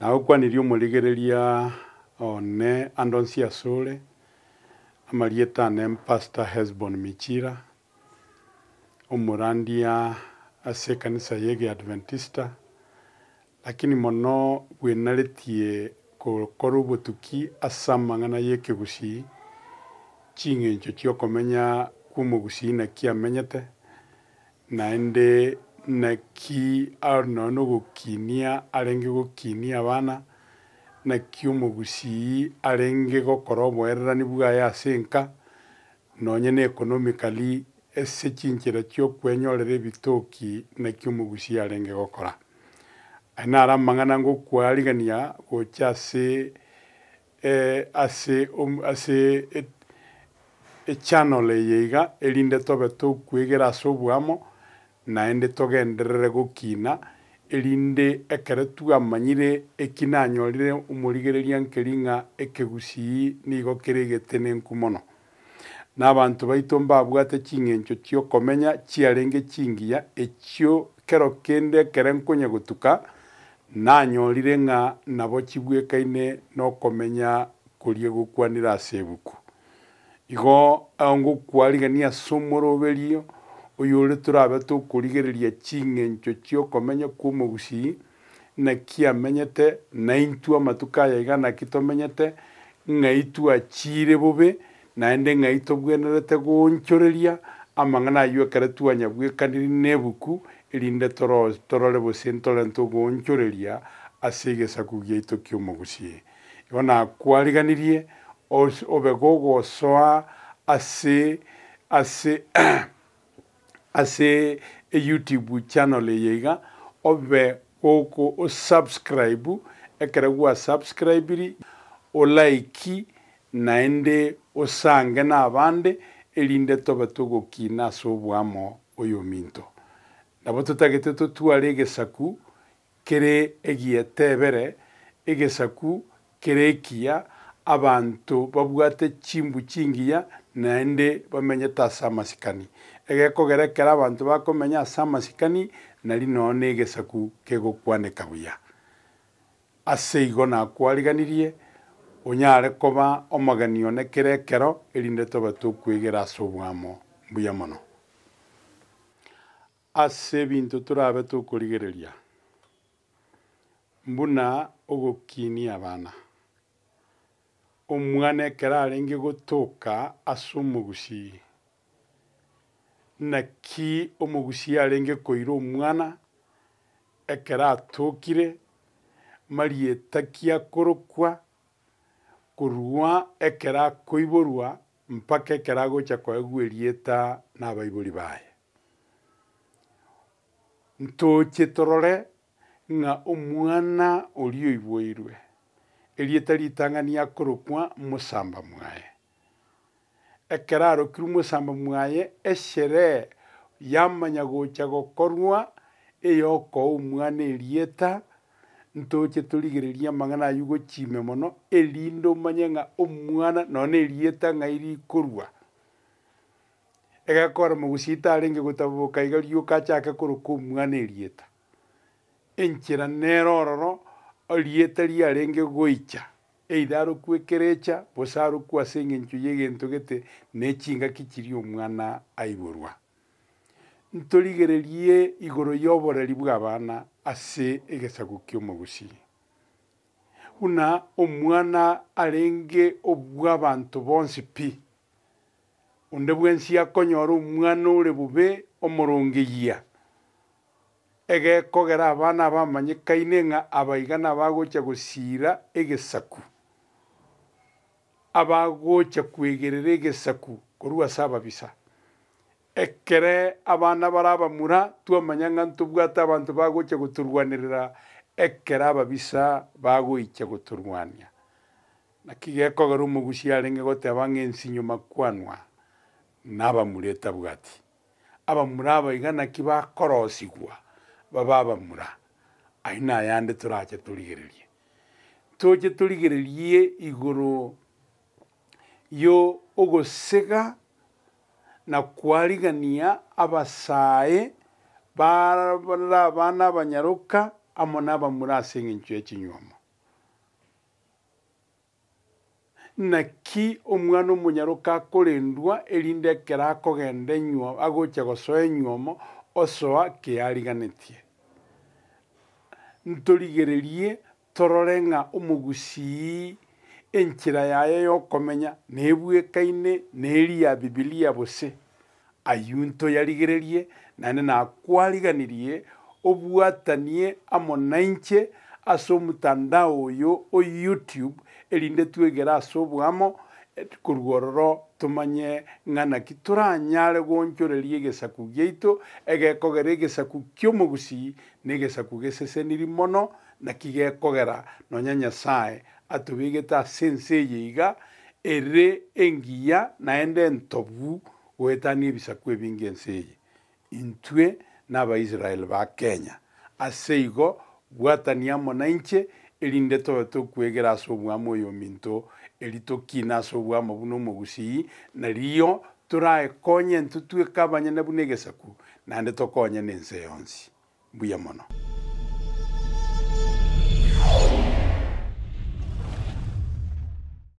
nawe kwanä omurigereria one andå nsiasåre amarietane pastor hesbon michira omorandia ase kanisa yege adventista lakini mono gwenaretie gukora obotuki ase amang'ana ya ekegusii ching'encho chia okomenya kwa omogusii naki amenyete naende naki no gukinia arenge gokinia abana naki omogusii arenge gokora ni buga ase enka nonye nyene economically ase chinchera chiokwenyorera ebitoki naki omogusii arenge gokora aye nare amang'ana ngokwarigania gocha ase eh, ase um, ase echannel eye iga erinde tobe kwigera ase obwamo naende togenderere tugenderere gukina irindi ekere tu amanyire omorigereria umurigiriria nkiringa ikigucii nigo kirigite ni nku mono na abanto baito mbabwate ching'encho chiokomenya chiarenge chingiya echio kero kende ekere nkonya gotuka nanyorire ng'a nabo chibwekaine nokomenya korie gokwanira ase ebuku igo aongo kwarigania ase omoroberio uyu ri turabe tukurigereria cing'encho ciokomenya kwa omogucii naki amenyete naintwe amatuko ayaiga naki tomenyete ng'aitu achire bobe naende ng'ai tobwenerete gonchoreria amang'ana aywo ekere twanyabwekaniri na ebuku erinde toro torore bose ntore ntogonchoreria ase egesaku giaito kia omogusie igo nakwariganirie obe gogosoa ase ase ase youtube channel yeiga obe goko osubscribe ekere gwa subscribe ri olaiki naende osange na abande erinde tobe togokina ase obwamo oyo minto nabo totagete totware egesaku kere egietebere egesaku kere ekiya abantu babwate chimbu chingiya naende bamenyete ase amasikani egekugerekera abanto bakomenya ase amasikani nari no na egesaku kegokwaneka buya ase igo nakwariganirie onyare koba omogani one ekero erinde tobe tokwegera ase obwamo mbuya mono ase ebinto torabe tokorigereria mbuna ogokinia abana omwana ekero arenge gotoka ase omogusi na ki omogusi arenge koira omwana ekero atokire marieta kiakorokwa korwa ekero akoiborwa mpaka ekero agocha koegwerieta na abaibori baye ntoche torore ng'a omwana oria oiboirwe erieta ritang'ani akorokwa mosamba mwae ekeraro kiri mosamba mwaye eshere yamanya gocha gokorwa eyoko omwana erieta ntoche torigereria amang'ana aywo gochime mono erinde omanye ng'a omwana noone erieta ng'a irikorwa egakora mogusita arenge gotaboboka iga rioka achake koroka omwana erieta enchera nero ororo rieta riarenge goicha eitharo kwekerecha bosaro ase eng'encho ya egento gete na echinga ki omwana aiborwa ntorigererie igoro ya oborari bwa abana ase egesago kia omogusi buna omwana arenge obwa abanto bonsi pi onde bwensi akonyora omwana ore bube omorongeyia egekogera abana bamanyekaine ng'a abaigana bagocha gosira egesaku abagocha kwegereregesaku korwa ase ababisa ekere abana barabamura twamanya ng'a ntobwate abanto bagocha goturwanerera ekere ababisa bagoicha goturwania naki gekogera omogusi arenge goteba ng'a makwanwa nyuma kwanwa nabamura etabwati abamura abaiga naki bakorosigwa baba abamura ayi nayande torache torigererie toche torigererie igoro yo ogosega na kwaligania abasaye barabana bana banyaruka amo naba muri ase eng'encho ya naki omwana omonyaroka akorendwa erinde ekero akogenda enywomo agocha gosoa enywomo osoa ke ntorigererie torore ng'a omogusii enkira yaye yokomenya neebwekaine neeria bibilia bose ayunto ntoyarigererie nane nakwariganirie obwatanie amo nainche ase omutandao oyo o youtube erinde twegera ase obwamo korwa ororo tumanye ng'anaki toranyare gonchoreria egesaku giaito egekogera egesaku kia omogusi na egesaku geseseniri mono nakigekogera gekogera nonya nyasaye atubigĩte sense iga ere engiya naende entobu goetania ebisaku ebinge ense eye intwe n'abaisiraeli ba kenya ase igo bwatania monanche erinde tobe tokwegera ase obwamo oyo minto eri tokina ase obwamo buna omogusii nario toraekonya entwe tweka abanyene buna egesaku naende tokonyana ense yonsi mbuya mono